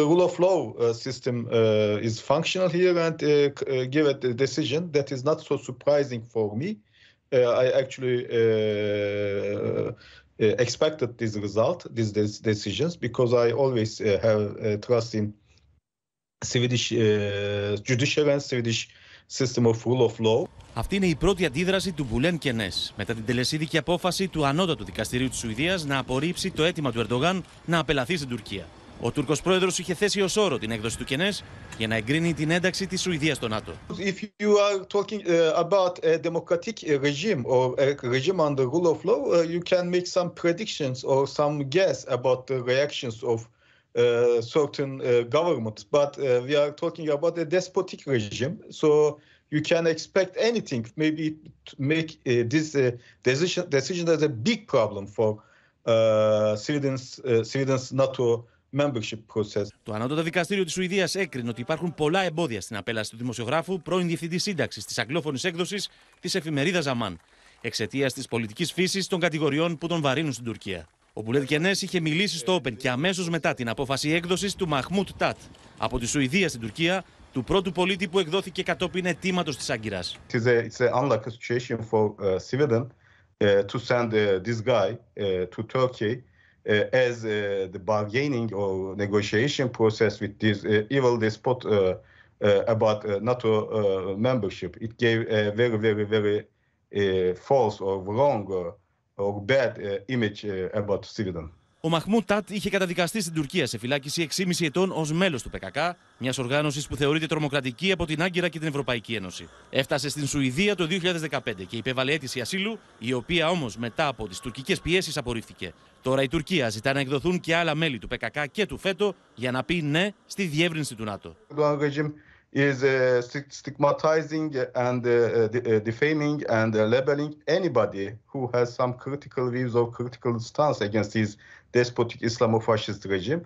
The rule of law uh, system uh, is functional here and uh, give a decision that is not so surprising for me. I actually expected this result, these des- decisions, because I always have trust in Swedish judiciary and Swedish system of rule of law. Αυτή είναι η πρώτη αντίδραση του Μπουλέν Κενές μετά την τελεσίδικη απόφαση του ανώτατου δικαστηρίου της Σουηδίας να απορρίψει το αίτημα του Ερντογάν να απελαθεί στην Τουρκία. Ο Τούρκος πρόεδρος είχε θέσει ως όρο την έκδοση του Κενές για να εγκρίνει την ένταξη της Σουηδίας στο ΝΑΤΟ. If you are talking uh, about a democratic uh, regime or a regime under rule of law, uh, you can make some predictions or some guess about the reactions of uh, certain uh, governments. But uh, we are talking about a despotic regime, so you can expect anything. Maybe make this decision decision as a big problem for Sweden's Sweden's NATO. Το Ανώτατο Δικαστήριο της Σουηδίας έκρινε ότι υπάρχουν πολλά εμπόδια στην απέλαση του δημοσιογράφου πρώην διευθυντή σύνταξης της αγγλόφωνης έκδοσης της εφημερίδας Ζαμάν εξαιτίας της πολιτικής φύσης των κατηγοριών που τον βαρύνουν στην Τουρκία. Ο Μπουλέτ Κενέ είχε μιλήσει στο Open και αμέσως μετά την απόφαση έκδοσης του Μαχμούτ Τατ από τη Σουηδία στην Τουρκία, του πρώτου πολίτη που εκδόθηκε κατόπιν αιτήματος της Άγκυρας. Uh, as uh, the bargaining or negotiation process with this uh, evil despot about NATO membership. It gave a very, very, very false or wrong or bad image about Sweden. Ο Μαχμού Τάτ είχε καταδικαστεί στην Τουρκία σε φυλάκιση 6,5 ετών ως μέλος του ΠΚΚ, μιας οργάνωσης που θεωρείται τρομοκρατική από την Άγκυρα και την Ευρωπαϊκή Ένωση. Έφτασε στην Σουηδία το 2015 και υπέβαλε αίτηση ασύλου, η οποία όμως μετά από τις τουρκικές πιέσεις απορρίφθηκε. Τώρα η Τουρκία ζητά να εκδοθούν και άλλα μέλη του ΠΚΚ και του ΦΕΤΟ για να πει ναι στη διεύρυνση του ΝΑΤΟ. is uh, stigmatizing and uh, uh, uh defaming and uh, labeling anybody who has some critical views or critical stance against this despotic Islamofascist regime.